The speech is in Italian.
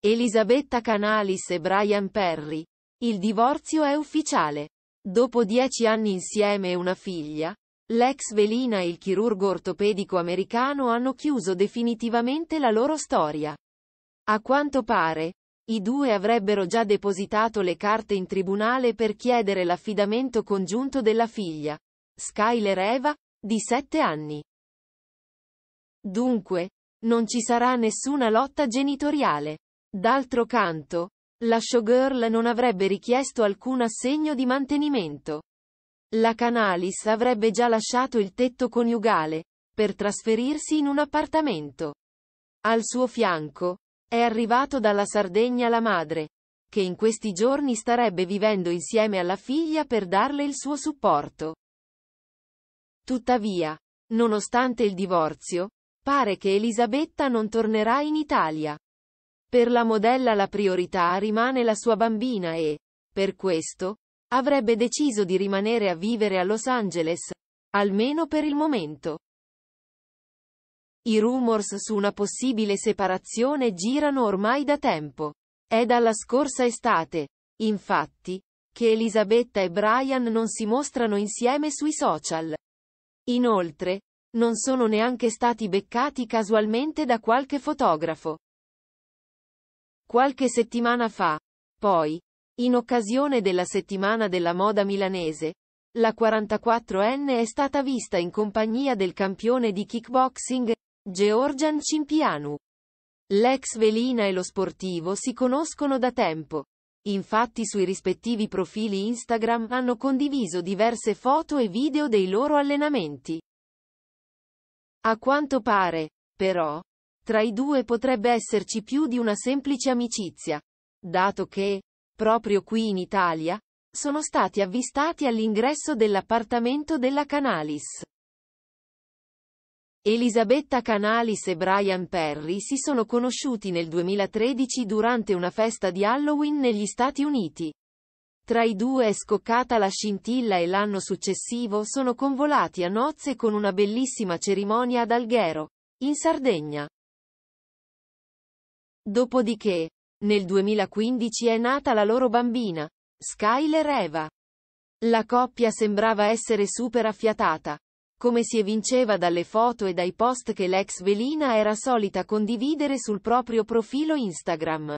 Elisabetta Canalis e Brian Perry. Il divorzio è ufficiale. Dopo dieci anni insieme e una figlia, l'ex velina e il chirurgo ortopedico americano hanno chiuso definitivamente la loro storia. A quanto pare, i due avrebbero già depositato le carte in tribunale per chiedere l'affidamento congiunto della figlia, Skyler Eva, di sette anni. Dunque, non ci sarà nessuna lotta genitoriale. D'altro canto, la showgirl non avrebbe richiesto alcun assegno di mantenimento. La Canalis avrebbe già lasciato il tetto coniugale, per trasferirsi in un appartamento. Al suo fianco, è arrivato dalla Sardegna la madre, che in questi giorni starebbe vivendo insieme alla figlia per darle il suo supporto. Tuttavia, nonostante il divorzio, pare che Elisabetta non tornerà in Italia. Per la modella la priorità rimane la sua bambina e, per questo, avrebbe deciso di rimanere a vivere a Los Angeles, almeno per il momento. I rumors su una possibile separazione girano ormai da tempo. È dalla scorsa estate, infatti, che Elisabetta e Brian non si mostrano insieme sui social. Inoltre, non sono neanche stati beccati casualmente da qualche fotografo. Qualche settimana fa, poi, in occasione della settimana della moda milanese, la 44enne è stata vista in compagnia del campione di kickboxing, Georgian Cimpianu. L'ex velina e lo sportivo si conoscono da tempo. Infatti sui rispettivi profili Instagram hanno condiviso diverse foto e video dei loro allenamenti. A quanto pare, però, tra i due potrebbe esserci più di una semplice amicizia, dato che, proprio qui in Italia, sono stati avvistati all'ingresso dell'appartamento della Canalis. Elisabetta Canalis e Brian Perry si sono conosciuti nel 2013 durante una festa di Halloween negli Stati Uniti. Tra i due è scoccata la scintilla e l'anno successivo sono convolati a nozze con una bellissima cerimonia ad Alghero, in Sardegna. Dopodiché, nel 2015 è nata la loro bambina, Skyler Eva. La coppia sembrava essere super affiatata, come si evinceva dalle foto e dai post che l'ex velina era solita condividere sul proprio profilo Instagram.